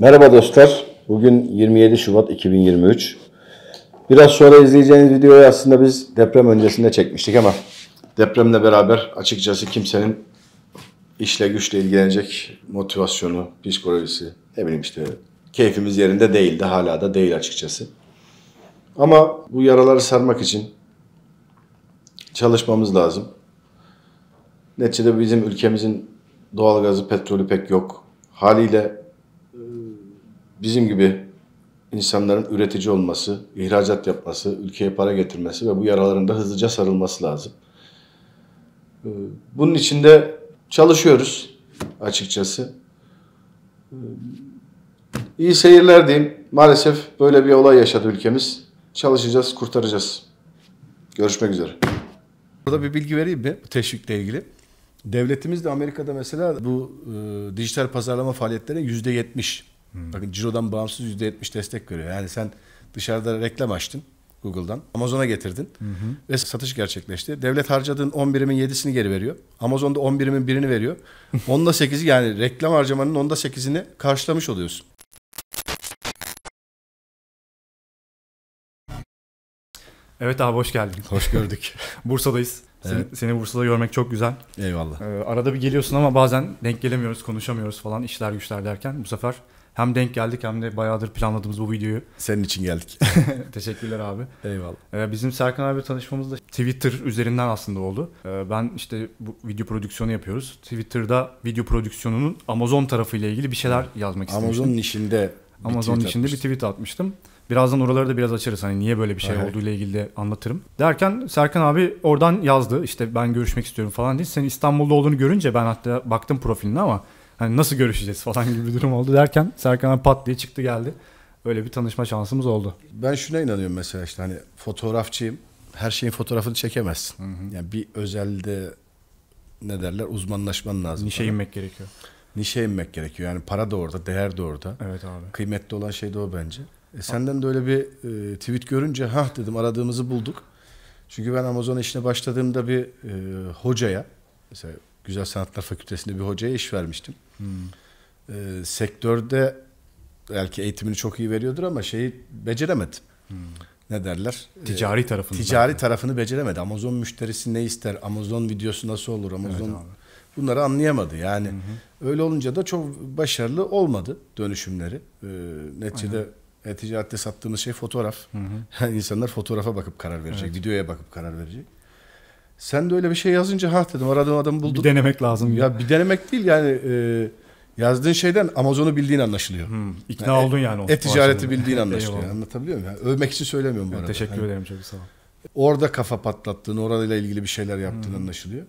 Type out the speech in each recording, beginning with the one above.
Merhaba dostlar. Bugün 27 Şubat 2023. Biraz sonra izleyeceğiniz videoyu aslında biz deprem öncesinde çekmiştik ama depremle beraber açıkçası kimsenin işle güçle ilgilenecek motivasyonu, psikolojisi, ne bileyim işte keyfimiz yerinde değildi, hala da değil açıkçası. Ama bu yaraları sarmak için çalışmamız lazım. Neticede bizim ülkemizin doğal gazı, petrolü pek yok. Haliyle bizim gibi insanların üretici olması, ihracat yapması, ülkeye para getirmesi ve bu yaraların da hızlıca sarılması lazım. Ee, bunun için de çalışıyoruz açıkçası. Ee, iyi seyirler diyeyim. Maalesef böyle bir olay yaşadı ülkemiz. Çalışacağız, kurtaracağız. Görüşmek üzere. Burada bir bilgi vereyim mi bu teşvikle ilgili? Devletimiz de Amerika'da mesela bu e, dijital pazarlama faaliyetlerine %70 Hmm. Bakın cirodan bağımsız %70 destek görüyor. Yani sen dışarıda reklam açtın Google'dan. Amazon'a getirdin hı ve satış gerçekleşti. Devlet harcadığın 10 birimin 7'sini geri veriyor. Amazon'da 10 birimin birini veriyor. Onda 8'i yani reklam harcamanın onda 8'ini karşılamış oluyorsun. Evet abi hoş geldin. Hoş gördük. Bursa'dayız. Seni, evet. seni Bursa'da görmek çok güzel. Eyvallah. Ee, arada bir geliyorsun ama bazen denk gelemiyoruz, konuşamıyoruz falan işler güçler derken. Bu sefer hem denk geldik hem de bayağıdır planladığımız bu videoyu. Senin için geldik. Teşekkürler abi. Eyvallah. Ee, bizim Serkan abi tanışmamız da Twitter üzerinden aslında oldu. Ee, ben işte bu video prodüksiyonu yapıyoruz. Twitter'da video prodüksiyonunun Amazon tarafıyla ilgili bir şeyler yazmak Amazon istemiştim. Amazon'un işinde Amazon'un içinde bir tweet atmıştım. Birazdan oraları da biraz açarız. Hani niye böyle bir şey evet. olduğuyla ilgili de anlatırım. Derken Serkan abi oradan yazdı. İşte ben görüşmek istiyorum falan diye. Senin İstanbul'da olduğunu görünce ben hatta baktım profiline ama hani nasıl görüşeceğiz falan gibi bir durum oldu derken Serkan abi pat diye çıktı geldi. Öyle bir tanışma şansımız oldu. Ben şuna inanıyorum mesela işte hani fotoğrafçıyım. Her şeyin fotoğrafını çekemezsin. Hı hı. Yani bir özelde ne derler uzmanlaşman lazım. Nişe falan. Hani inmek gerekiyor. Nişe inmek gerekiyor. Yani para da orada, değer de orada. Evet abi. Kıymetli olan şey de o bence. E, senden de öyle bir e, tweet görünce ha dedim aradığımızı bulduk. Çünkü ben Amazon işine başladığımda bir e, hocaya mesela Güzel Sanatlar Fakültesi'nde bir hocaya iş vermiştim. Hmm. E, sektörde belki eğitimini çok iyi veriyordur ama şeyi beceremedim. Hmm. Ne derler? E, ticari tarafını. Ticari yani. tarafını beceremedi. Amazon müşterisi ne ister? Amazon videosu nasıl olur? Amazon evet, bunları anlayamadı. Yani hı hı. öyle olunca da çok başarılı olmadı dönüşümleri. E, neticede Aynen e, ticarette sattığımız şey fotoğraf. Hı hı. Yani insanlar fotoğrafa bakıp karar verecek, evet. videoya bakıp karar verecek. Sen de öyle bir şey yazınca ha dedim aradığım adamı buldum. Bir denemek lazım. Ya, ya bir denemek değil yani e, yazdığın şeyden Amazon'u bildiğin anlaşılıyor. Hmm, ikna yani, e, oldun yani. E-ticareti e bildiğin anlaşılıyor. Eyvallah. Anlatabiliyor muyum? Yani, övmek için söylemiyorum bu evet, arada. Teşekkür yani, ederim çok sağ ol. Orada kafa patlattığın, orayla ilgili bir şeyler yaptığın hmm. anlaşılıyor.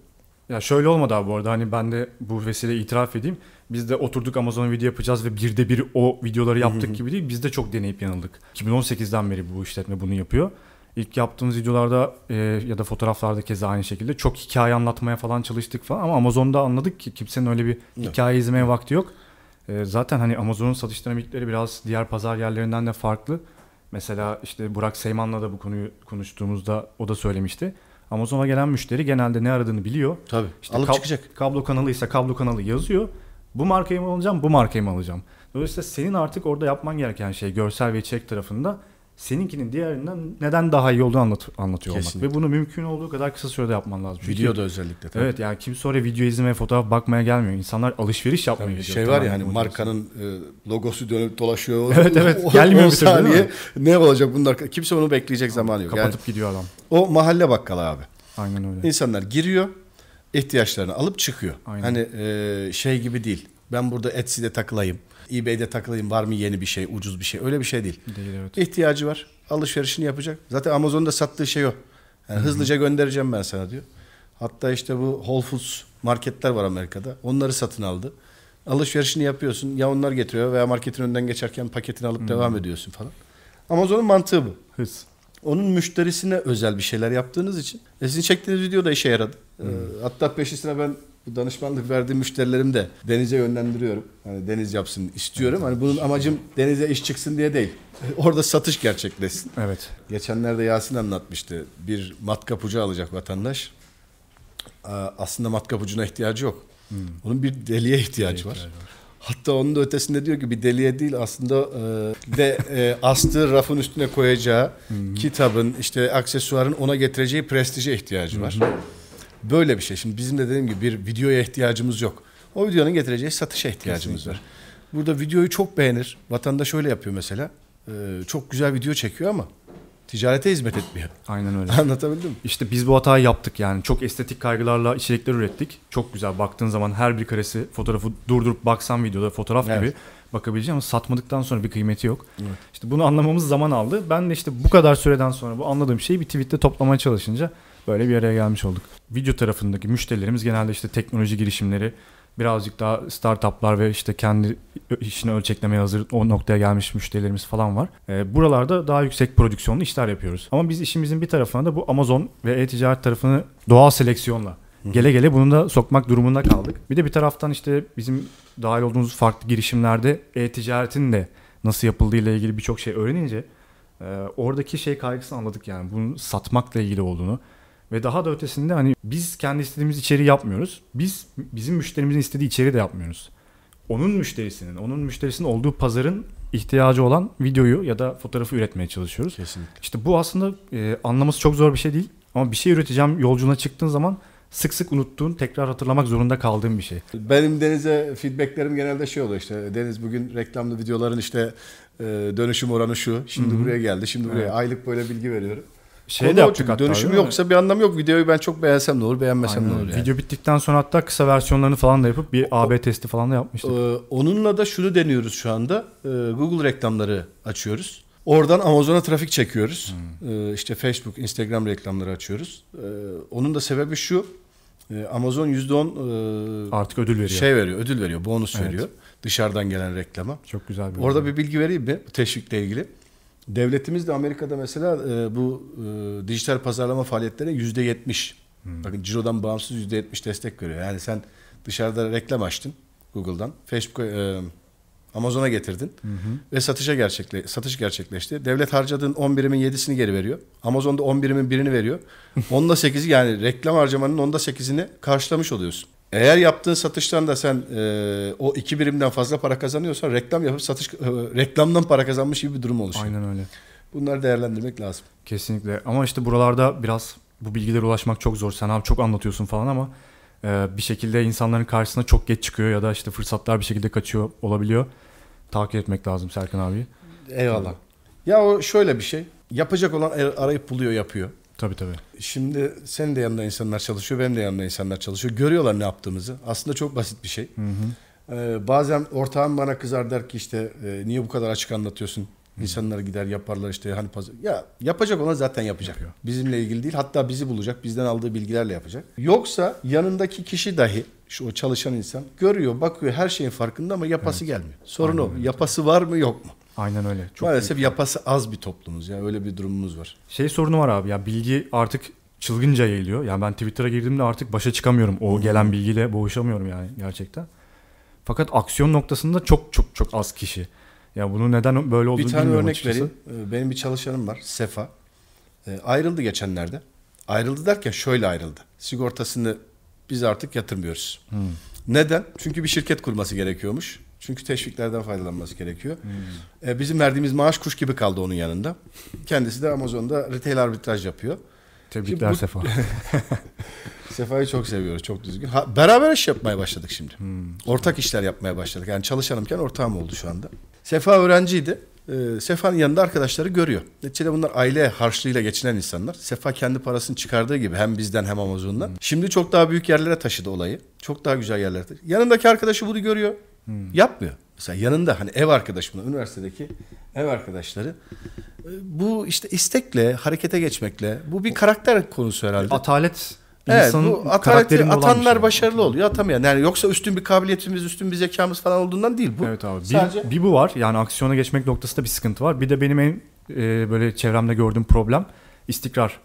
Ya şöyle olmadı abi bu arada hani ben de bu vesile itiraf edeyim. Biz de oturduk Amazon video yapacağız ve birde bir o videoları yaptık gibi değil. Biz de çok deneyip yanıldık. 2018'den beri bu işletme bunu yapıyor. İlk yaptığımız videolarda e, ya da fotoğraflarda keza aynı şekilde çok hikaye anlatmaya falan çalıştık falan ama Amazon'da anladık ki kimsenin öyle bir yok. hikaye izlemeye vakti yok. E, zaten hani Amazon'un satış dinamikleri biraz diğer pazar yerlerinden de farklı. Mesela işte Burak Seyman'la da bu konuyu konuştuğumuzda o da söylemişti. Amazon'a gelen müşteri genelde ne aradığını biliyor. Tabii. İşte alıp kab- çıkacak. Kablo kanalı ise kablo kanalı yazıyor. Bu markayı mı alacağım, bu markayı mı alacağım? Dolayısıyla senin artık orada yapman gereken şey görsel ve içerik tarafında seninkinin diğerinden neden daha iyi olduğunu anlat, anlatıyor Kesinlikle. olmak. Ve bunu mümkün olduğu kadar kısa sürede yapman lazım. Çünkü, Videoda özellikle. Tabii. Evet yani kimse oraya video izlemeye fotoğraf bakmaya gelmiyor. İnsanlar alışveriş yapmaya tabii, gidiyor. Şey var ya hani markanın e, logosu dönüp dolaşıyor. Evet evet o, gelmiyor bir saniye. Ne olacak bunlar? Kimse onu bekleyecek zaman yok. Kapatıp yani, gidiyor adam. O mahalle bakkalı abi. Aynen öyle. İnsanlar giriyor ihtiyaçlarını alıp çıkıyor. Aynen. Hani e, şey gibi değil. Ben burada Etsy'de takılayım eBay'de takılayım var mı yeni bir şey, ucuz bir şey. Öyle bir şey değil. Değil evet. İhtiyacı var. Alışverişini yapacak. Zaten Amazon'da sattığı şey o. Yani hızlıca göndereceğim ben sana diyor. Hatta işte bu Whole Foods marketler var Amerika'da. Onları satın aldı. Alışverişini yapıyorsun. Ya onlar getiriyor veya marketin önünden geçerken paketini alıp Hı-hı. devam ediyorsun falan. Amazon'un mantığı bu. Hız. Onun müşterisine özel bir şeyler yaptığınız için. E sizin çektiğiniz video da işe yaradı. Hı-hı. E, hatta peşisine ben bu danışmanlık verdiğim müşterilerim de denize yönlendiriyorum. Hani deniz yapsın istiyorum. Hani bunun amacım denize iş çıksın diye değil. Orada satış gerçekleşsin. Evet. Geçenlerde Yasin anlatmıştı. Bir matkap ucu alacak vatandaş. Aslında matkap ucuna ihtiyacı yok. Hmm. Onun bir deliğe ihtiyacı var. Hatta onun da ötesinde diyor ki bir deliye değil aslında e, de e, astığı rafın üstüne koyacağı hmm. kitabın işte aksesuarın ona getireceği prestije ihtiyacı var. Hmm böyle bir şey. Şimdi bizim de dediğim gibi bir videoya ihtiyacımız yok. O videonun getireceği satışa ihtiyacımız Kesinlikle. var. Burada videoyu çok beğenir. Vatandaş şöyle yapıyor mesela. Ee, çok güzel video çekiyor ama ticarete hizmet etmiyor. Aynen öyle. Anlatabildim mi? İşte biz bu hatayı yaptık yani. Çok estetik kaygılarla içerikler ürettik. Çok güzel baktığın zaman her bir karesi fotoğrafı durdurup baksan videoda fotoğraf evet. gibi bakabileceğim ama satmadıktan sonra bir kıymeti yok. Evet. İşte bunu anlamamız zaman aldı. Ben de işte bu kadar süreden sonra bu anladığım şeyi bir tweette toplamaya çalışınca böyle bir araya gelmiş olduk video tarafındaki müşterilerimiz genelde işte teknoloji girişimleri, birazcık daha startuplar ve işte kendi işini ölçeklemeye hazır o noktaya gelmiş müşterilerimiz falan var. E, buralarda daha yüksek prodüksiyonlu işler yapıyoruz. Ama biz işimizin bir tarafına da bu Amazon ve e-ticaret tarafını doğal seleksiyonla gele gele bunu da sokmak durumunda kaldık. Bir de bir taraftan işte bizim dahil olduğumuz farklı girişimlerde e-ticaretin de nasıl yapıldığı ile ilgili birçok şey öğrenince e, oradaki şey kaygısını anladık yani bunu satmakla ilgili olduğunu ve daha da ötesinde hani biz kendi istediğimiz içeriği yapmıyoruz. Biz bizim müşterimizin istediği içeriği de yapmıyoruz. Onun müşterisinin, onun müşterisinin olduğu pazarın ihtiyacı olan videoyu ya da fotoğrafı üretmeye çalışıyoruz. Kesinlikle. İşte bu aslında e, anlaması çok zor bir şey değil. Ama bir şey üreteceğim yolculuğuna çıktığın zaman sık sık unuttuğun, tekrar hatırlamak zorunda kaldığın bir şey. Benim Deniz'e feedbacklerim genelde şey oluyor işte. Deniz bugün reklamlı videoların işte e, dönüşüm oranı şu. Şimdi Hı-hı. buraya geldi, şimdi buraya. Evet. Aylık böyle bilgi veriyorum şey de yaptık hatta. Dönüşüm yoksa bir anlamı yok. Videoyu ben çok beğensem ne olur, beğenmesem Aynen. ne olur yani. Video bittikten sonra hatta kısa versiyonlarını falan da yapıp bir AB testi falan da yapmıştık. Ee, onunla da şunu deniyoruz şu anda. Ee, Google reklamları açıyoruz. Oradan Amazon'a trafik çekiyoruz. Hmm. Ee, işte Facebook, Instagram reklamları açıyoruz. Ee, onun da sebebi şu. Ee, Amazon %10 e, artık ödül veriyor. Şey veriyor, ödül veriyor, bonus evet. veriyor dışarıdan gelen reklama. Çok güzel bir Orada bir bilgi vereyim mi teşvikle ilgili? Devletimiz de Amerika'da mesela e, bu e, dijital pazarlama faaliyetlerine yüzde yetmiş. Hmm. Bakın cirodan bağımsız yüzde yetmiş destek görüyor. Yani sen dışarıda reklam açtın Google'dan. Facebook e, Amazon'a getirdin hı hı. ve satışa gerçekle satış gerçekleşti. Devlet harcadığın 10 birimin 7'sini geri veriyor. Amazon'da 10 birimin birini veriyor. Onda 8'i yani reklam harcamanın onda 8'ini karşılamış oluyorsun. Eğer yaptığın satıştan da sen e, o iki birimden fazla para kazanıyorsan reklam yapıp satış e, reklamdan para kazanmış gibi bir durum oluşuyor. Aynen öyle. Bunları değerlendirmek lazım. Kesinlikle. Ama işte buralarda biraz bu bilgilere ulaşmak çok zor. Sen abi çok anlatıyorsun falan ama e, bir şekilde insanların karşısına çok geç çıkıyor ya da işte fırsatlar bir şekilde kaçıyor olabiliyor. Takip etmek lazım Serkan abi. Eyvallah. Ya o şöyle bir şey. Yapacak olan arayıp buluyor, yapıyor. Tabii tabii. Şimdi senin de yanında insanlar çalışıyor, benim de yanında insanlar çalışıyor. Görüyorlar ne yaptığımızı. Aslında çok basit bir şey. Hı hı. Ee, bazen ortağım bana kızar der ki işte e, niye bu kadar açık anlatıyorsun? Hı. İnsanlar gider yaparlar işte hani pazar. Ya yapacak ona zaten yapacak. Yapıyor. Bizimle ilgili değil. Hatta bizi bulacak. Bizden aldığı bilgilerle yapacak. Yoksa yanındaki kişi dahi şu o çalışan insan görüyor, bakıyor her şeyin farkında ama yapası evet. gelmiyor. Sorun Aynen o. Yapası var mı yok mu? Aynen öyle. Çok Maalesef büyük. yapası az bir toplumuz yani Öyle bir durumumuz var. Şey sorunu var abi ya bilgi artık çılgınca yayılıyor. Yani ben Twitter'a girdiğimde artık başa çıkamıyorum. O hmm. gelen bilgiyle boğuşamıyorum yani gerçekten. Fakat aksiyon noktasında çok çok çok az kişi. Ya bunu neden böyle olduğunu bilmiyorum Bir tane örnek açıkçası. vereyim. Ee, benim bir çalışanım var. Sefa. E, ayrıldı geçenlerde. Ayrıldı derken şöyle ayrıldı. Sigortasını biz artık yatırmıyoruz. Hmm. Neden? Çünkü bir şirket kurması gerekiyormuş. Çünkü teşviklerden faydalanması gerekiyor. Hmm. E, bizim verdiğimiz maaş kuş gibi kaldı onun yanında. Kendisi de Amazon'da retail arbitraj yapıyor. Tebrikler bu... Sefa. Sefa'yı çok seviyoruz, çok düzgün. Ha, beraber iş yapmaya başladık şimdi. Hmm. Ortak işler yapmaya başladık. Yani çalışanımken ortağım oldu şu anda. Sefa öğrenciydi. E, Sefa'nın yanında arkadaşları görüyor. Neticede bunlar aile harçlığıyla geçinen insanlar. Sefa kendi parasını çıkardığı gibi hem bizden hem Amazon'dan. Hmm. Şimdi çok daha büyük yerlere taşıdı olayı. Çok daha güzel yerlere Yanındaki arkadaşı bunu görüyor. Hmm. Yapmıyor. Mesela yanında hani ev arkadaşımla üniversitedeki ev arkadaşları e, bu işte istekle, harekete geçmekle bu bir karakter konusu herhalde. Atalet Evet bu ataleti atanlar şey. başarılı oluyor atamıyor. Yani yoksa üstün bir kabiliyetimiz, üstün bir zekamız falan olduğundan değil bu. Evet abi. Bir, Sadece... bir bu var yani aksiyona geçmek noktasında bir sıkıntı var. Bir de benim en e, böyle çevremde gördüğüm problem istikrar.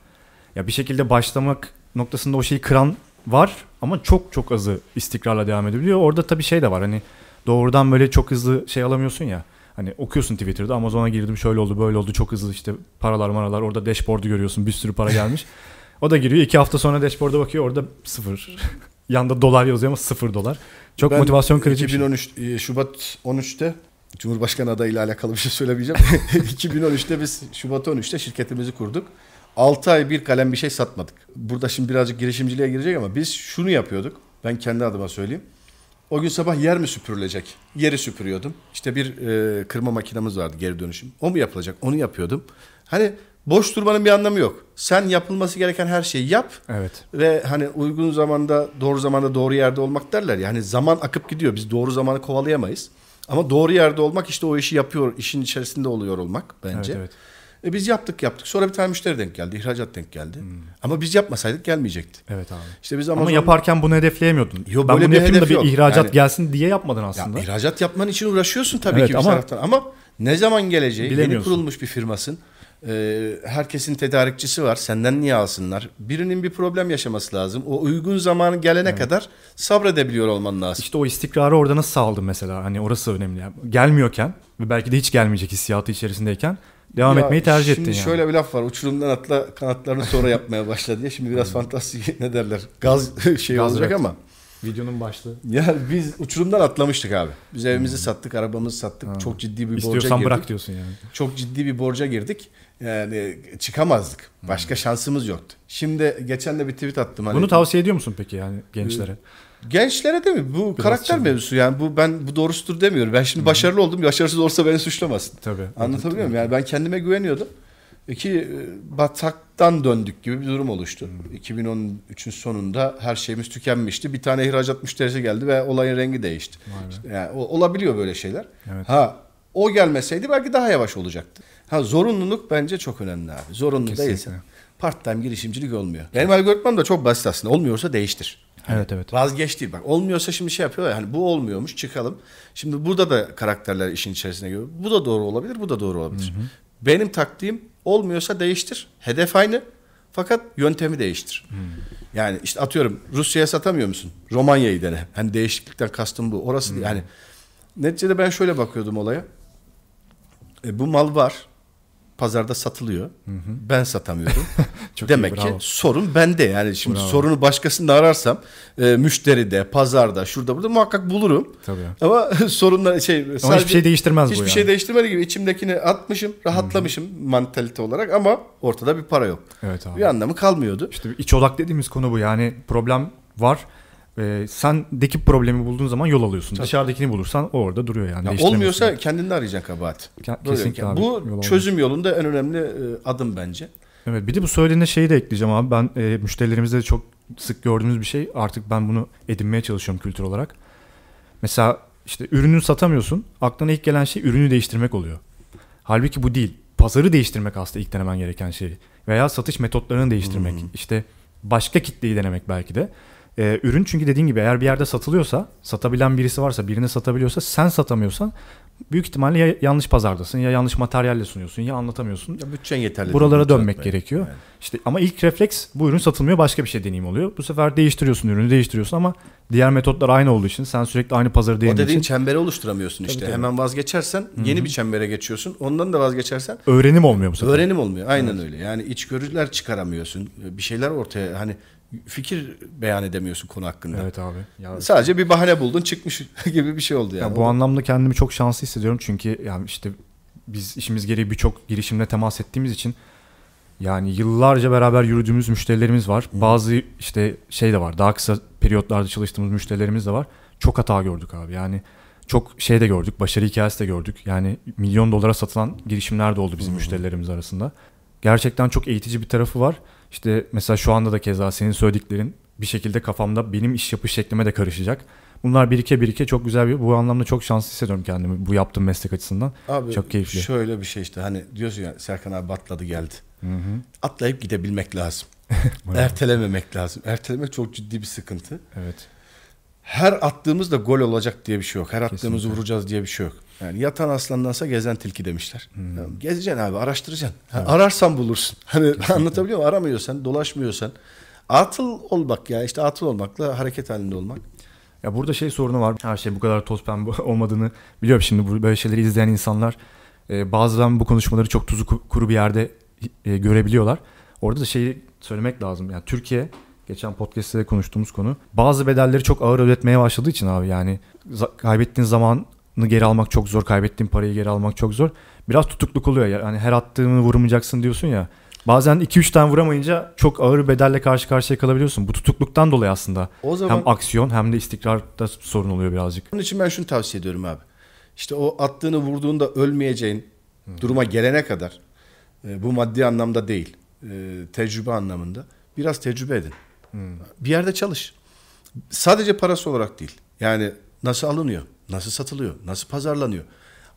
Ya bir şekilde başlamak noktasında o şeyi kıran var ama çok çok azı istikrarla devam edebiliyor. Orada tabii şey de var hani doğrudan böyle çok hızlı şey alamıyorsun ya. Hani okuyorsun Twitter'da Amazon'a girdim şöyle oldu böyle oldu çok hızlı işte paralar maralar orada dashboard'u görüyorsun bir sürü para gelmiş. o da giriyor iki hafta sonra dashboard'a bakıyor orada sıfır. Yanda dolar yazıyor ama sıfır dolar. Çok ben motivasyon kırıcı 2013 bir şey. E, Şubat 13'te Cumhurbaşkanı adayıyla alakalı bir şey söylemeyeceğim. 2013'te biz Şubat 13'te şirketimizi kurduk. 6 ay bir kalem bir şey satmadık. Burada şimdi birazcık girişimciliğe girecek ama biz şunu yapıyorduk. Ben kendi adıma söyleyeyim. O gün sabah yer mi süpürülecek? Yeri süpürüyordum. İşte bir e, kırma makinamız vardı geri dönüşüm. O mu yapılacak? Onu yapıyordum. Hani boş durmanın bir anlamı yok. Sen yapılması gereken her şeyi yap. Evet. Ve hani uygun zamanda, doğru zamanda, doğru yerde olmak derler Yani zaman akıp gidiyor. Biz doğru zamanı kovalayamayız. Ama doğru yerde olmak işte o işi yapıyor, işin içerisinde oluyor olmak bence. Evet, evet. E biz yaptık yaptık. Sonra bir tane müşteri denk geldi. ihracat denk geldi. Hmm. Ama biz yapmasaydık gelmeyecekti. Evet abi. İşte biz Amazon... Ama yaparken bunu hedefleyemiyordun. Yo, ben böyle bunu yapayım da bir yok. ihracat yani, gelsin diye yapmadın aslında. Ya, ihracat yapman için uğraşıyorsun tabii evet, ki bir ama, taraftan. Ama ne zaman geleceği yeni kurulmuş bir firmasın. Ee, herkesin tedarikçisi var. Senden niye alsınlar? Birinin bir problem yaşaması lazım. O uygun zamanı gelene evet. kadar sabredebiliyor olman lazım. İşte o istikrarı orada nasıl sağladın mesela? Hani orası önemli. Yani gelmiyorken ve belki de hiç gelmeyecek hissiyatı içerisindeyken devam ya etmeyi tercih ettin yani. Şimdi şöyle bir laf var. Uçurumdan atla kanatlarını sonra yapmaya başla diye. Şimdi biraz fantastik ne derler? Gaz şey Gaz olacak evet. ama. Videonun başlığı. Ya biz uçurumdan atlamıştık abi. Biz evimizi hmm. sattık, arabamızı sattık. Ha. Çok ciddi bir İstiyorsan borca girdik. İstiyorsan bırak diyorsun yani. Çok ciddi bir borca girdik. Yani çıkamazdık. Hmm. Başka hmm. şansımız yoktu. Şimdi geçen de bir tweet attım. Hani, Bunu tavsiye ediyor musun peki yani gençlere? Ee, Gençlere değil mi? Bu Biraz karakter çabuk. mevzusu yani bu ben bu doğrusudur demiyorum. Ben şimdi Hı-hı. başarılı oldum. Başarısız olsa beni suçlamasın. Tabii. Anlatabiliyor muyum? Yani ben kendime güveniyordum. İki e, bataktan döndük gibi bir durum oluştu. Hı. 2013'ün sonunda her şeyimiz tükenmişti. Bir tane ihracat müşterisi geldi ve olayın rengi değişti. Aynen. Yani olabiliyor böyle şeyler. Evet. Ha o gelmeseydi belki daha yavaş olacaktı. Ha zorunluluk bence çok önemli abi. Zorunlu Kesinlikle. değilse part-time girişimcilik olmuyor. Benim algoritmam da çok basit aslında. Olmuyorsa değiştir. Hani evet evet. Vazgeç değil. Bak olmuyorsa şimdi şey yapıyor hani bu olmuyormuş çıkalım. Şimdi burada da karakterler işin içerisine giriyor. Bu da doğru olabilir, bu da doğru olabilir. Hı hı. Benim taktiğim olmuyorsa değiştir. Hedef aynı fakat yöntemi değiştir. Hı. Yani işte atıyorum Rusya'ya satamıyor musun? Romanya'yı dene. Hani değişiklikten kastım bu. Orası hı. Yani neticede ben şöyle bakıyordum olaya. E, bu mal var pazarda satılıyor. Hı hı. Ben satamıyorum. Çok Demek iyi, ki sorun bende yani şimdi bravo. sorunu başkasında ararsam e, müşteride, pazarda, şurada burada muhakkak bulurum. Tabii. Ama sorunlar şey ama sadece, hiçbir şey değiştirmez hiçbir bu. Hiçbir yani. şey değiştirmedi gibi içimdekini atmışım, rahatlamışım hı hı. mantalite olarak ama ortada bir para yok. Evet abi. Bir anlamı kalmıyordu. İşte iç odak dediğimiz konu bu. Yani problem var e, ee, sendeki problemi bulduğun zaman yol alıyorsun. Tabii. Dışarıdakini bulursan o orada duruyor yani. Ya olmuyorsa kendinde arayacaksın kabahat. Ke- kesinlikle abi, Bu yol çözüm yolunda en önemli e, adım bence. Evet bir de bu söylediğine şeyi de ekleyeceğim abi. Ben e, müşterilerimizde de çok sık gördüğümüz bir şey. Artık ben bunu edinmeye çalışıyorum kültür olarak. Mesela işte ürünü satamıyorsun. Aklına ilk gelen şey ürünü değiştirmek oluyor. Halbuki bu değil. Pazarı değiştirmek aslında ilk denemen gereken şey. Veya satış metotlarını değiştirmek. Hmm. İşte başka kitleyi denemek belki de. E, ürün çünkü dediğin gibi eğer bir yerde satılıyorsa, satabilen birisi varsa, birine satabiliyorsa sen satamıyorsan büyük ihtimalle ya yanlış pazardasın ya yanlış materyalle sunuyorsun ya anlatamıyorsun. Ya bütçen yeterli. Buralara değil, dönmek gerekiyor. Yani. İşte ama ilk refleks bu ürün satılmıyor başka bir şey deneyim oluyor. Bu sefer değiştiriyorsun ürünü değiştiriyorsun ama diğer metotlar aynı olduğu için sen sürekli aynı pazarı değindiğin O dediğin için... çemberi oluşturamıyorsun tabii işte. Tabii. Hemen vazgeçersen Hı-hı. yeni bir çembere geçiyorsun. Ondan da vazgeçersen öğrenim olmuyor bu sefer. Öğrenim olmuyor. Aynen evet. öyle. Yani içgörüler çıkaramıyorsun. Bir şeyler ortaya hani fikir beyan edemiyorsun konu hakkında. Evet abi. Ya Sadece bir bahane buldun çıkmış gibi bir şey oldu yani. Ya bu anlamda kendimi çok şanslı hissediyorum çünkü yani işte biz işimiz gereği birçok girişimle temas ettiğimiz için yani yıllarca beraber yürüdüğümüz müşterilerimiz var. Hı. Bazı işte şey de var. Daha kısa periyotlarda çalıştığımız müşterilerimiz de var. Çok hata gördük abi. Yani çok şey de gördük. Başarı hikayesi de gördük. Yani milyon dolara satılan girişimler de oldu bizim Hı. müşterilerimiz arasında. Gerçekten çok eğitici bir tarafı var. İşte mesela şu anda da keza senin söylediklerin bir şekilde kafamda benim iş yapış şeklime de karışacak. Bunlar birike birike çok güzel bir bu anlamda çok şanslı hissediyorum kendimi bu yaptığım meslek açısından. Abi, çok keyifli. Şöyle bir şey işte hani diyorsun ya Serkan abi atladı geldi. Hı hı. Atlayıp gidebilmek lazım. Ertelememek lazım. Ertelemek çok ciddi bir sıkıntı. Evet. Her attığımızda gol olacak diye bir şey yok. Her Kesinlikle. attığımızı vuracağız diye bir şey yok. Yani yatan aslandansa gezen tilki demişler. Hmm. gezeceksin abi araştıracaksın. Evet. Ararsan bulursun. Hani Kesinlikle. anlatabiliyor muyum? Aramıyorsan, dolaşmıyorsan. Atıl olmak ya işte atıl olmakla hareket halinde olmak. Ya burada şey sorunu var. Her şey bu kadar toz pembe olmadığını biliyorum şimdi böyle şeyleri izleyen insanlar e, bazen bu konuşmaları çok tuzu kuru bir yerde e, görebiliyorlar. Orada da şeyi söylemek lazım. Yani Türkiye geçen podcast'te konuştuğumuz konu. Bazı bedelleri çok ağır ödetmeye başladığı için abi yani kaybettiğin zaman onu geri almak çok zor. Kaybettiğin parayı geri almak çok zor. Biraz tutukluk oluyor. Yani her attığını vurmayacaksın diyorsun ya. Bazen 2-3 tane vuramayınca çok ağır bedelle karşı karşıya kalabiliyorsun. Bu tutukluktan dolayı aslında o zaman, hem aksiyon hem de istikrarda sorun oluyor birazcık. Onun için ben şunu tavsiye ediyorum abi. İşte o attığını vurduğunda ölmeyeceğin Hı. duruma gelene kadar e, bu maddi anlamda değil e, tecrübe anlamında biraz tecrübe edin. Hı. Bir yerde çalış. Sadece parası olarak değil. Yani nasıl alınıyor? Nasıl satılıyor? Nasıl pazarlanıyor?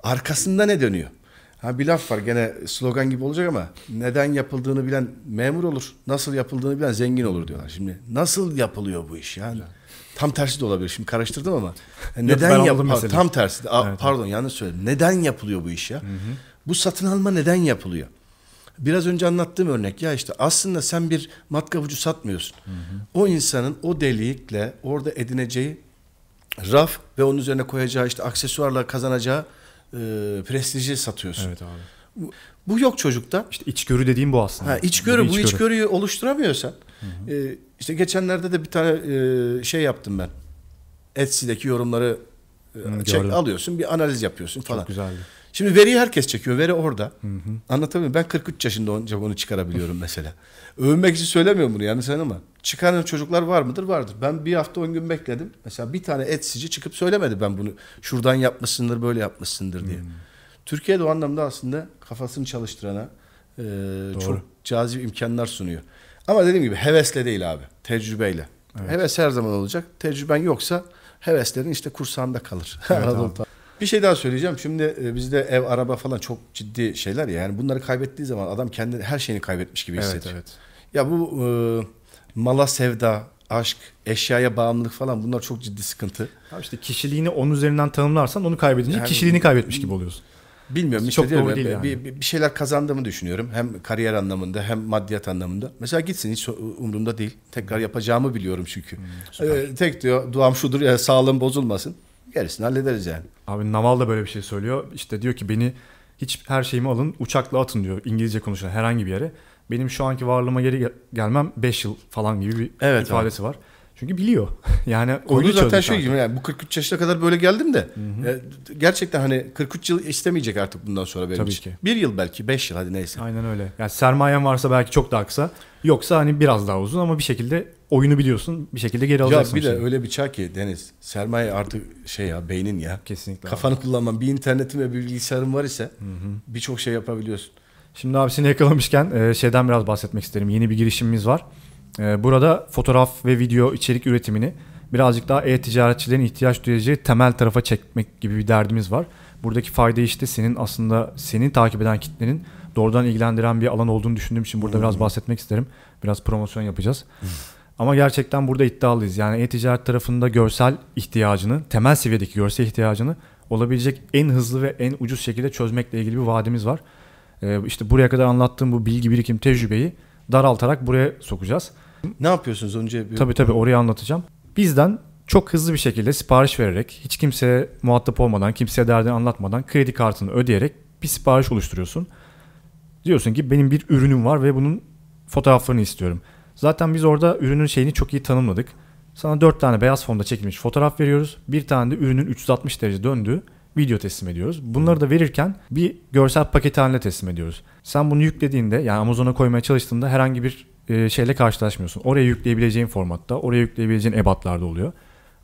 Arkasında ne dönüyor? Ha bir laf var gene slogan gibi olacak ama neden yapıldığını bilen memur olur, nasıl yapıldığını bilen zengin olur diyorlar. Şimdi nasıl yapılıyor bu iş yani? Tam tersi de olabilir. Şimdi karıştırdım ama neden yapılıyor? Tam tersi. De, a, evet, pardon evet. yanlış söyledim. Neden yapılıyor bu iş ya? Hı hı. Bu satın alma neden yapılıyor? Biraz önce anlattığım örnek ya işte aslında sen bir matkap ucu satmıyorsun. Hı hı. O insanın o delikle orada edineceği raf ve onun üzerine koyacağı işte aksesuarla kazanacağı e, prestiji satıyorsun. Evet abi. Bu, bu yok çocukta. İşte içgörü dediğim bu aslında. Ha, içgörü bu, bu içgörü. içgörüyü oluşturamıyorsan. Hı E, işte geçenlerde de bir tane e, şey yaptım ben. Etsy'deki yorumları e, hı, çek, alıyorsun bir analiz yapıyorsun falan. Çok güzeldi. Şimdi veriyi herkes çekiyor. Veri orada. Hı Anlatabiliyor muyum? Ben 43 yaşında onca onu çıkarabiliyorum mesela. Övünmek için söylemiyorum bunu yani sen ama. Çıkaran çocuklar var mıdır? Vardır. Ben bir hafta 10 gün bekledim. Mesela bir tane etsici çıkıp söylemedi ben bunu. Şuradan yapmışsındır, böyle yapmışsındır diye. Hı. Hmm. Türkiye'de o anlamda aslında kafasını çalıştırana e, çok cazip imkanlar sunuyor. Ama dediğim gibi hevesle değil abi. Tecrübeyle. Evet. Heves her zaman olacak. Tecrüben yoksa heveslerin işte kursağında kalır. Evet, bir şey daha söyleyeceğim. Şimdi e, bizde ev, araba falan çok ciddi şeyler ya. Yani bunları kaybettiği zaman adam kendini her şeyini kaybetmiş gibi hissediyor. Evet, evet. Ya bu e, mala sevda, aşk, eşyaya bağımlılık falan bunlar çok ciddi sıkıntı. Ya işte kişiliğini onun üzerinden tanımlarsan onu kaybedince yani, kişiliğini kaybetmiş gibi oluyorsun. Bilmiyorum çok doğru değil yani. bir, bir şeyler kazandığımı düşünüyorum. Hem kariyer anlamında hem maddiyat anlamında. Mesela gitsin hiç umurumda değil. Tekrar yapacağımı biliyorum çünkü. Hmm, ee, tek diyor duam şudur ya sağlığım bozulmasın. Gerisini hallederiz yani. Abi Naval da böyle bir şey söylüyor. İşte diyor ki beni hiç her şeyimi alın uçakla atın diyor İngilizce konuşan herhangi bir yere. Benim şu anki varlığıma geri gelmem 5 yıl falan gibi bir evet, ifadesi evet. var. Çünkü biliyor. yani oyunu zaten şey gibi yani bu 43 yaşına kadar böyle geldim de Hı-hı. E, gerçekten hani 43 yıl istemeyecek artık bundan sonra benim Tabii için. Ki. Bir yıl belki 5 yıl hadi neyse. Aynen öyle. Yani sermayen varsa belki çok daha kısa. Yoksa hani biraz daha uzun ama bir şekilde oyunu biliyorsun. Bir şekilde geri alacaksın. Ya bir de şimdi. öyle bir çağ ki Deniz. Sermaye artık şey ya beynin ya. Kesinlikle. Kafanı abi. kullanman. Bir internetin ve bir bilgisayarın var ise birçok şey yapabiliyorsun. Şimdi abi seni yakalamışken e, şeyden biraz bahsetmek isterim. Yeni bir girişimimiz var. E, burada fotoğraf ve video içerik üretimini birazcık daha e-ticaretçilerin ihtiyaç duyacağı temel tarafa çekmek gibi bir derdimiz var. Buradaki fayda işte senin aslında seni takip eden kitlenin doğrudan ilgilendiren bir alan olduğunu düşündüğüm için burada hmm. biraz bahsetmek isterim. Biraz promosyon yapacağız. Hmm. Ama gerçekten burada iddialıyız. Yani e-ticaret tarafında görsel ihtiyacını, temel seviyedeki görsel ihtiyacını olabilecek en hızlı ve en ucuz şekilde çözmekle ilgili bir vaadimiz var. Ee, işte buraya kadar anlattığım bu bilgi birikim tecrübeyi daraltarak buraya sokacağız. Ne yapıyorsunuz önce? Bir... Tabii tabii orayı anlatacağım. Bizden çok hızlı bir şekilde sipariş vererek, hiç kimseye muhatap olmadan, kimseye derdini anlatmadan kredi kartını ödeyerek bir sipariş oluşturuyorsun. Diyorsun ki benim bir ürünüm var ve bunun fotoğraflarını istiyorum. Zaten biz orada ürünün şeyini çok iyi tanımladık. Sana 4 tane beyaz fonda çekilmiş fotoğraf veriyoruz. Bir tane de ürünün 360 derece döndüğü video teslim ediyoruz. Bunları da verirken bir görsel paketi haline teslim ediyoruz. Sen bunu yüklediğinde yani Amazon'a koymaya çalıştığında herhangi bir e, şeyle karşılaşmıyorsun. Oraya yükleyebileceğin formatta, oraya yükleyebileceğin ebatlarda oluyor.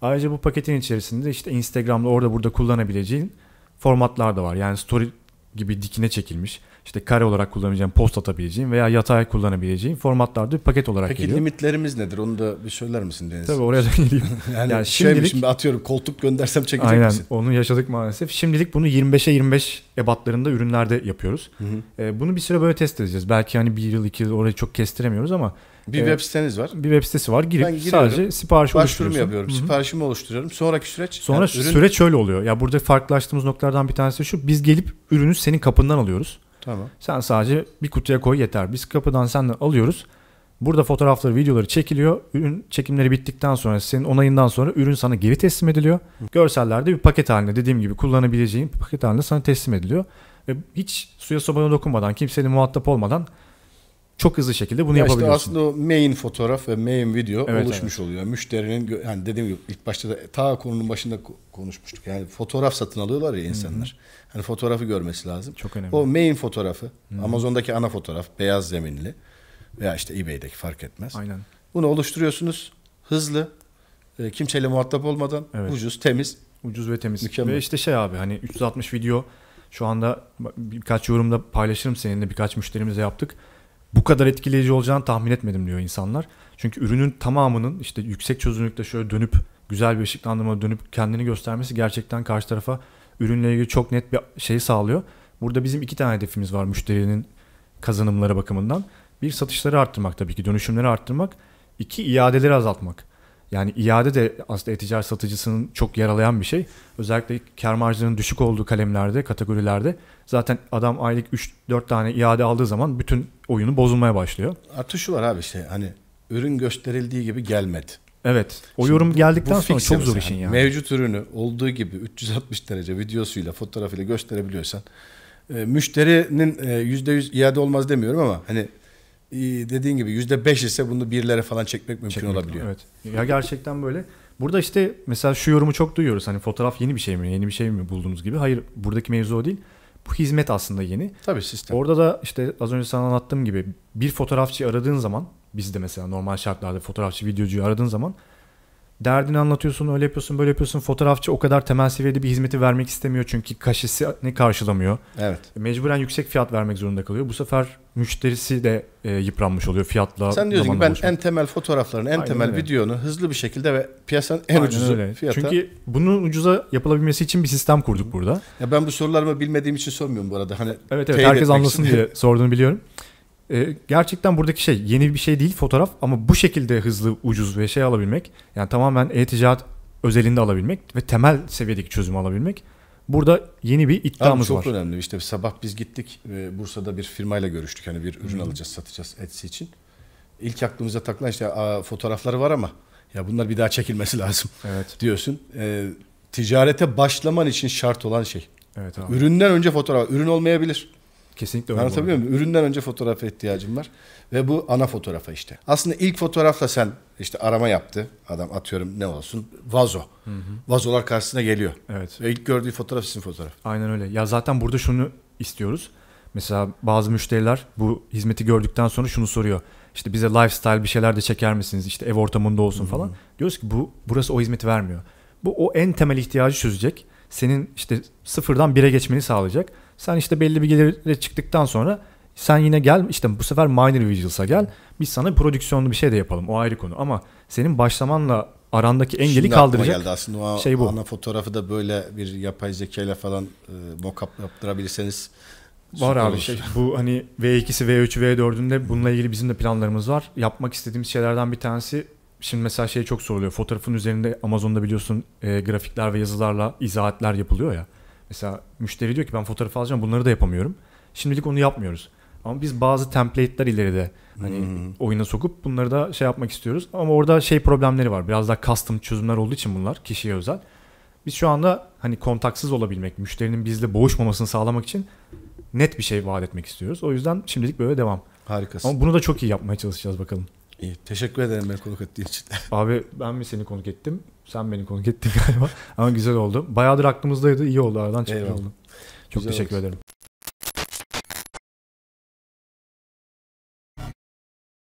Ayrıca bu paketin içerisinde işte Instagram'da orada burada kullanabileceğin formatlar da var. Yani story gibi dikine çekilmiş işte kare olarak kullanabileceğim, post atabileceğim veya yatay kullanabileceğim formatlarda bir paket olarak Peki, geliyor. Peki limitlerimiz nedir? Onu da bir söyler misin Deniz? Tabii oraya da geleyim. yani, yani şey şimdilik, şimdi atıyorum koltuk göndersem çekecek aynen, misin? Aynen onu yaşadık maalesef. Şimdilik bunu 25'e 25 ebatlarında ürünlerde yapıyoruz. Hı hı. E, bunu bir süre böyle test edeceğiz. Belki hani bir yıl iki yıl orayı çok kestiremiyoruz ama bir e, web siteniz var. Bir web sitesi var. Girip sadece sipariş oluşturuyorum. yapıyorum. Hı-hı. Siparişimi oluşturuyorum. Sonraki süreç Sonra yani ürün... süreç şöyle oluyor. Ya burada farklılaştığımız noktalardan bir tanesi şu. Biz gelip ürünü senin kapından alıyoruz. Tamam. Sen sadece bir kutuya koy yeter. Biz kapıdan senden alıyoruz. Burada fotoğrafları, videoları çekiliyor. Ürün çekimleri bittikten sonra, senin onayından sonra ürün sana geri teslim ediliyor. Görsellerde bir paket halinde dediğim gibi kullanabileceğin bir paket halinde sana teslim ediliyor. Ve hiç suya sobaya dokunmadan, kimsenin muhatap olmadan çok hızlı şekilde bunu ya yapabiliyorsun. İşte aslında o main fotoğraf ve main video evet, oluşmuş evet. oluyor. Müşterinin yani dediğim gibi ilk başta da ta konunun başında konuşmuştuk. Yani fotoğraf satın alıyorlar ya insanlar. Hı-hı. Hani fotoğrafı görmesi lazım. Çok önemli. O main fotoğrafı. Hmm. Amazon'daki ana fotoğraf beyaz zeminli veya işte eBay'deki fark etmez. Aynen. Bunu oluşturuyorsunuz. Hızlı, e, kimseyle muhatap olmadan evet. ucuz, temiz. Ucuz ve temiz. Mükemmel. Ve işte şey abi hani 360 video şu anda birkaç yorumda paylaşırım seninle birkaç müşterimize yaptık. Bu kadar etkileyici olacağını tahmin etmedim diyor insanlar. Çünkü ürünün tamamının işte yüksek çözünürlükte şöyle dönüp güzel bir ışıklandırma dönüp kendini göstermesi gerçekten karşı tarafa ürünle ilgili çok net bir şey sağlıyor. Burada bizim iki tane hedefimiz var müşterinin kazanımları bakımından. Bir satışları arttırmak tabii ki dönüşümleri arttırmak. İki iadeleri azaltmak. Yani iade de aslında e-ticaret satıcısının çok yaralayan bir şey. Özellikle kar marjının düşük olduğu kalemlerde, kategorilerde zaten adam aylık 3-4 tane iade aldığı zaman bütün oyunu bozulmaya başlıyor. Artı şu var abi işte hani ürün gösterildiği gibi gelmedi. Evet. O Şimdi yorum bu, geldikten bu sonra çok zor işin yani. Mevcut ürünü olduğu gibi 360 derece videosuyla, fotoğrafıyla gösterebiliyorsan e, müşterinin e, %100 iade olmaz demiyorum ama hani e, dediğin gibi %5 ise bunu birlere falan çekmek mümkün çekmek, olabiliyor. Evet. Ya gerçekten böyle. Burada işte mesela şu yorumu çok duyuyoruz. Hani fotoğraf yeni bir şey mi, yeni bir şey mi bulduğunuz gibi. Hayır buradaki mevzu o değil. Bu hizmet aslında yeni. Tabii sistem. Orada da işte az önce sana anlattığım gibi bir fotoğrafçı aradığın zaman biz de mesela normal şartlarda fotoğrafçı, videocuyu aradığın zaman derdini anlatıyorsun, öyle yapıyorsun, böyle yapıyorsun. Fotoğrafçı o kadar temel seviyede bir hizmeti vermek istemiyor çünkü kaşesi ne karşılamıyor. Evet. Mecburen yüksek fiyat vermek zorunda kalıyor. Bu sefer müşterisi de e, yıpranmış oluyor fiyatla. Sen diyorsun ki ben en temel fotoğrafların, en Aynen temel öyle. videonu hızlı bir şekilde ve piyasanın en Aynen ucuzu öyle. fiyata. Çünkü bunun ucuza yapılabilmesi için bir sistem kurduk burada. Ya ben bu sorularımı bilmediğim için sormuyorum bu arada. Hani evet evet herkes anlasın diye sorduğunu biliyorum. E, gerçekten buradaki şey yeni bir şey değil fotoğraf ama bu şekilde hızlı, ucuz ve şey alabilmek yani tamamen e-ticaret özelinde alabilmek ve temel seviyedeki çözümü alabilmek. Burada yeni bir iddiamız Abi çok var. Çok önemli. İşte sabah biz gittik e, Bursa'da bir firmayla görüştük. Hani bir ürün Hı-hı. alacağız, satacağız Etsy için. İlk aklımıza takılan işte a, fotoğrafları var ama ya bunlar bir daha çekilmesi lazım evet. diyorsun. E, ticarete başlaman için şart olan şey. Evet abi. Üründen önce fotoğraf. Ürün olmayabilir. Kesinlikle öyle. Anlatabiliyor muyum? Üründen önce fotoğrafa ihtiyacım var. Ve bu ana fotoğrafa işte. Aslında ilk fotoğrafla sen işte arama yaptı. Adam atıyorum ne olsun vazo. Hı hı. Vazolar karşısına geliyor. Evet. Ve ilk gördüğü fotoğraf sizin fotoğraf. Aynen öyle. Ya zaten burada şunu istiyoruz. Mesela bazı müşteriler bu hizmeti gördükten sonra şunu soruyor. İşte bize lifestyle bir şeyler de çeker misiniz? İşte ev ortamında olsun hı hı. falan. Diyoruz ki bu burası o hizmeti vermiyor. Bu o en temel ihtiyacı çözecek. Senin işte sıfırdan bire geçmeni sağlayacak sen işte belli bir gelire çıktıktan sonra sen yine gel işte bu sefer minor visuals'a gel. Biz sana prodüksiyonlu bir şey de yapalım. O ayrı konu ama senin başlamanla arandaki engeli Şimdi kaldıracak geldi. Aslında o şey bu. Ana fotoğrafı da böyle bir yapay zeka ile falan e, mockup yaptırabilirseniz Var abi. Şey. Bu hani V2'si, V3'ü, V4'ünde bununla ilgili bizim de planlarımız var. Yapmak istediğimiz şeylerden bir tanesi Şimdi mesela şey çok soruluyor. Fotoğrafın üzerinde Amazon'da biliyorsun e, grafikler ve yazılarla izahatler yapılıyor ya. Mesela müşteri diyor ki ben fotoğraf alacağım bunları da yapamıyorum. Şimdilik onu yapmıyoruz. Ama biz bazı template'ler ileride hani hmm. oyuna sokup bunları da şey yapmak istiyoruz. Ama orada şey problemleri var. Biraz daha custom çözümler olduğu için bunlar kişiye özel. Biz şu anda hani kontaksız olabilmek, müşterinin bizle boğuşmamasını sağlamak için net bir şey vaat etmek istiyoruz. O yüzden şimdilik böyle devam. Harikasın. Ama bunu da çok iyi yapmaya çalışacağız bakalım. İyi, teşekkür ederim ben konuk ettiğin için. Abi ben mi seni konuk ettim? Sen beni konuk ettin galiba. Ama güzel oldu. Bayağıdır aklımızdaydı. İyi oldu. Aradan çıktı oldu. Çok güzel teşekkür olsun. ederim.